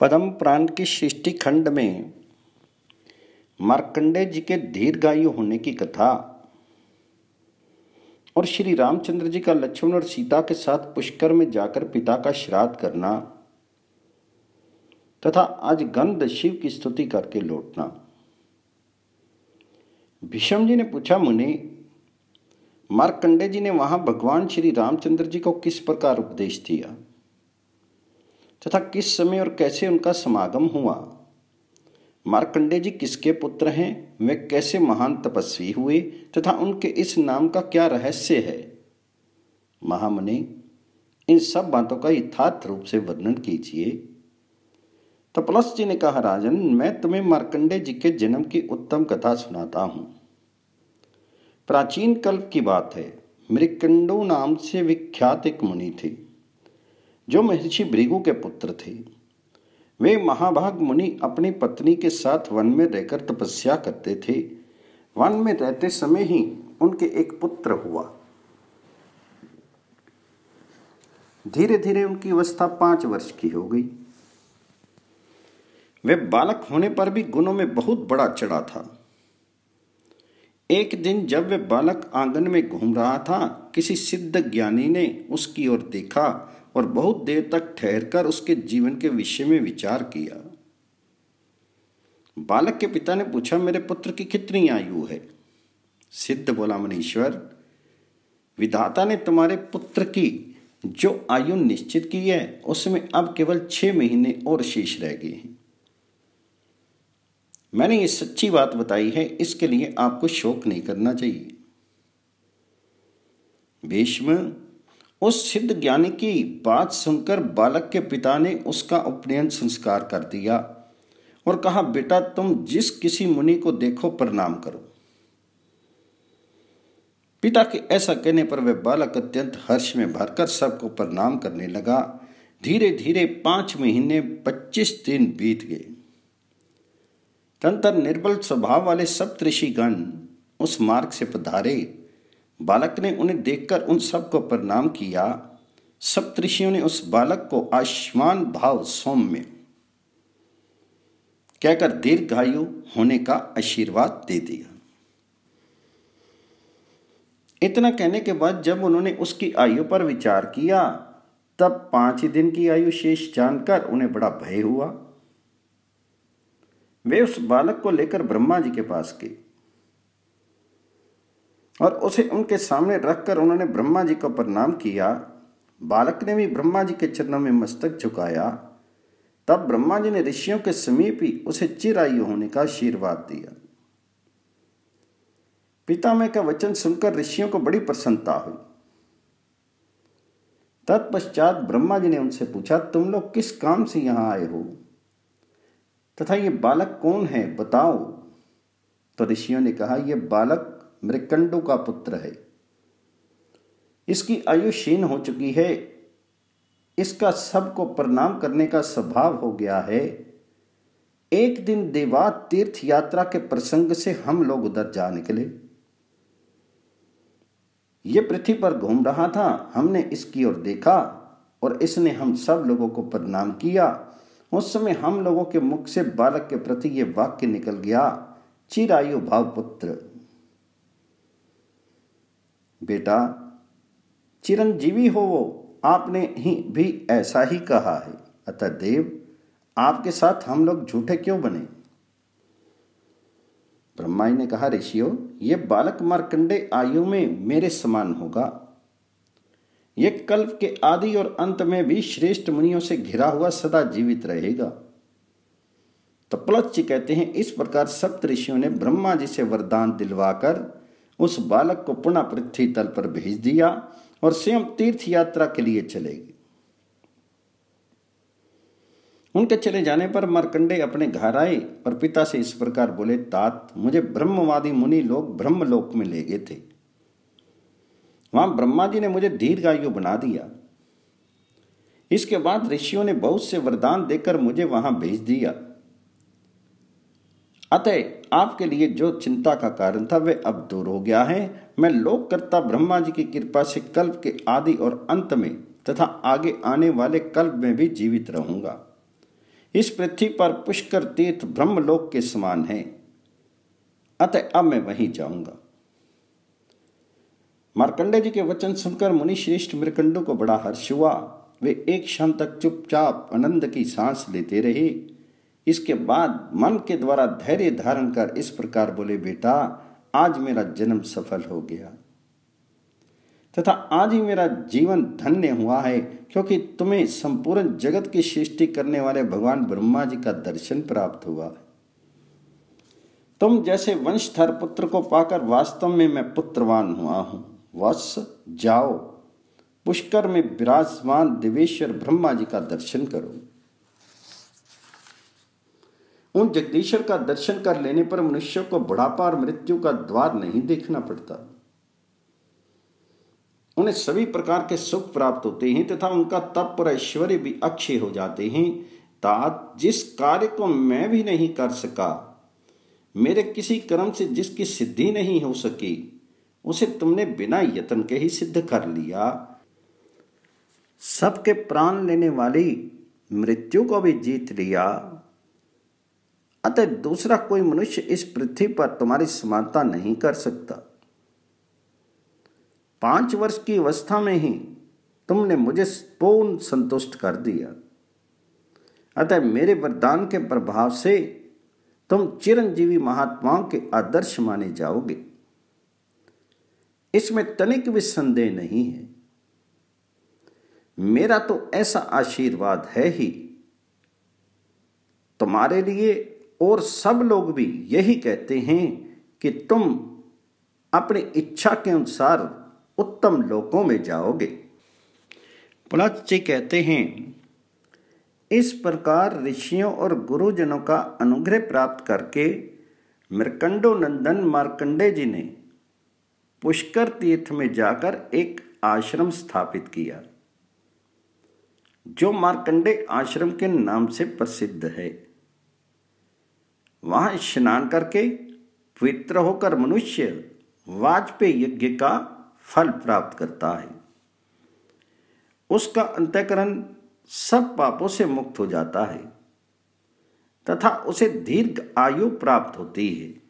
पदम प्राण की सृष्टि खंड में मार्कंडे जी के दीर्घायु होने की कथा और श्री रामचंद्र जी का लक्ष्मण और सीता के साथ पुष्कर में जाकर पिता का श्राद्ध करना तथा आज गंध शिव की स्तुति करके लौटना भीषम जी ने पूछा मुनि मार्कंडे जी ने वहां भगवान श्री रामचंद्र जी को किस प्रकार उपदेश दिया तथा किस समय और कैसे उनका समागम हुआ मार्कंडे जी किसके पुत्र हैं वे कैसे महान तपस्वी हुए तथा उनके इस नाम का क्या रहस्य है महामुनि इन सब बातों का यथार्थ रूप से वर्णन कीजिए तपलस जी ने कहा राजन मैं तुम्हें मार्कंडे जी के जन्म की उत्तम कथा सुनाता हूं प्राचीन कल्प की बात है मृकंडो नाम से विख्यात एक मुनि थी जो महर्षि भृगु के पुत्र थे वे महाभाग मुनि अपनी पत्नी के साथ वन में रहकर तपस्या करते थे वन में रहते समय ही उनके एक पुत्र हुआ धीरे धीरे उनकी अवस्था पांच वर्ष की हो गई वे बालक होने पर भी गुणों में बहुत बड़ा चढ़ा था एक दिन जब वह बालक आंगन में घूम रहा था किसी सिद्ध ज्ञानी ने उसकी ओर देखा और बहुत देर तक ठहरकर उसके जीवन के विषय में विचार किया बालक के पिता ने पूछा मेरे पुत्र की कितनी आयु है सिद्ध बोला मनीश्वर विधाता ने तुम्हारे पुत्र की जो आयु निश्चित की है उसमें अब केवल छह महीने और शेष रह गए हैं मैंने ये सच्ची बात बताई है इसके लिए आपको शोक नहीं करना चाहिए भीष्म उस सिद्ध ज्ञानी की बात सुनकर बालक के पिता ने उसका उपनयन संस्कार कर दिया और कहा बेटा तुम जिस किसी मुनि को देखो प्रणाम करो पिता के ऐसा कहने पर वह बालक अत्यंत हर्ष में भरकर सबको प्रणाम करने लगा धीरे धीरे पांच महीने पच्चीस दिन बीत गए तंत्र निर्बल स्वभाव वाले सब ऋषिगण उस मार्ग से पधारे बालक ने उन्हें देखकर उन सबको प्रणाम किया सब ऋषियों ने उस बालक को आयुष्मान भाव सौम्य कहकर दीर्घायु होने का आशीर्वाद दे दिया इतना कहने के बाद जब उन्होंने उसकी आयु पर विचार किया तब पांच ही दिन की आयु शेष जानकर उन्हें बड़ा भय हुआ वे उस बालक को लेकर ब्रह्मा जी के पास गए और उसे उनके सामने रखकर उन्होंने ब्रह्मा जी को प्रणाम किया बालक ने भी ब्रह्मा जी के चरणों में मस्तक झुकाया तब ब्रह्मा जी ने ऋषियों के समीप ही उसे चिरायु होने का आशीर्वाद दिया पितामह का वचन सुनकर ऋषियों को बड़ी प्रसन्नता हुई तत्पश्चात ब्रह्मा जी ने उनसे पूछा तुम लोग किस काम से यहां आए हो तथा ये बालक कौन है बताओ तो ऋषियों ने कहा यह बालक मृकंडों का पुत्र है इसकी आयु क्षीण हो चुकी है इसका सबको प्रणाम करने का स्वभाव हो गया है एक दिन देवा तीर्थ यात्रा के प्रसंग से हम लोग उधर जा निकले यह पृथ्वी पर घूम रहा था हमने इसकी ओर देखा और इसने हम सब लोगों को प्रणाम किया उस समय हम लोगों के मुख से बालक के प्रति ये वाक्य निकल गया चिरायु भाव पुत्र बेटा चिरंजीवी हो वो आपने ही भी ऐसा ही कहा है अतः देव आपके साथ हम लोग झूठे क्यों बने ब्रह्मा जी ने कहा ऋषियों ये बालक मारकंडे आयु में मेरे समान होगा ये कल्प के आदि और अंत में भी श्रेष्ठ मुनियों से घिरा हुआ सदा जीवित रहेगा तो प्लच कहते हैं इस प्रकार सप्त ऋषियों ने ब्रह्मा जी से वरदान दिलवाकर उस बालक को पुनः पृथ्वी तल पर भेज दिया और स्वयं तीर्थ यात्रा के लिए चले गए उनके चले जाने पर मरकंडे अपने घर आए और पिता से इस प्रकार बोले तात मुझे ब्रह्मवादी मुनि लोग ब्रह्मलोक में ले गए थे वहां ब्रह्मा जी ने मुझे दीर्घायु बना दिया इसके बाद ऋषियों ने बहुत से वरदान देकर मुझे वहां भेज दिया अतः आपके लिए जो चिंता का कारण था वह अब दूर हो गया है मैं लोककर्ता ब्रह्मा जी की कृपा से कल्प के आदि और अंत में तथा आगे आने वाले कल्प में भी जीवित रहूंगा इस पृथ्वी पर पुष्कर तीर्थ ब्रह्मलोक के समान है अतः अब मैं वहीं जाऊंगा मार्कंडे जी के वचन सुनकर मुनि श्रेष्ठ मृकंडो को बड़ा हर्ष हुआ वे एक क्षण तक चुपचाप आनंद की सांस लेते रहे इसके बाद मन के द्वारा धैर्य धारण कर इस प्रकार बोले बेटा आज मेरा जन्म सफल हो गया तथा आज ही मेरा जीवन धन्य हुआ है क्योंकि तुम्हें संपूर्ण जगत की सृष्टि करने वाले भगवान ब्रह्मा जी का दर्शन प्राप्त हुआ तुम जैसे वंशधर पुत्र को पाकर वास्तव में मैं पुत्रवान हुआ हूं वत्स जाओ पुष्कर में विराजमान देवेश्वर ब्रह्मा जी का दर्शन करो उन जगदीश्वर का दर्शन कर लेने पर मनुष्य को बुढ़ापा और मृत्यु का द्वार नहीं देखना पड़ता उन्हें सभी प्रकार के सुख प्राप्त होते हैं तथा उनका तप और ऐश्वर्य भी अक्षय हो जाते हैं तात जिस कार्य को मैं भी नहीं कर सका मेरे किसी कर्म से जिसकी सिद्धि नहीं हो सकी उसे तुमने बिना यत्न के ही सिद्ध कर लिया सबके प्राण लेने वाली मृत्यु को भी जीत लिया अतः दूसरा कोई मनुष्य इस पृथ्वी पर तुम्हारी समानता नहीं कर सकता पांच वर्ष की अवस्था में ही तुमने मुझे पूर्ण संतुष्ट कर दिया अतः मेरे वरदान के प्रभाव से तुम चिरंजीवी महात्माओं के आदर्श माने जाओगे इसमें तनिक भी संदेह नहीं है मेरा तो ऐसा आशीर्वाद है ही तुम्हारे लिए और सब लोग भी यही कहते हैं कि तुम अपनी इच्छा के अनुसार उत्तम लोकों में जाओगे जी कहते हैं इस प्रकार ऋषियों और गुरुजनों का अनुग्रह प्राप्त करके मृकंडो नंदन मार्कंडे जी ने पुष्कर तीर्थ में जाकर एक आश्रम स्थापित किया जो मार्कंडे आश्रम के नाम से प्रसिद्ध है वहां स्नान करके पवित्र होकर मनुष्य वाजपेय यज्ञ का फल प्राप्त करता है उसका अंत्यकरण सब पापों से मुक्त हो जाता है तथा उसे दीर्घ आयु प्राप्त होती है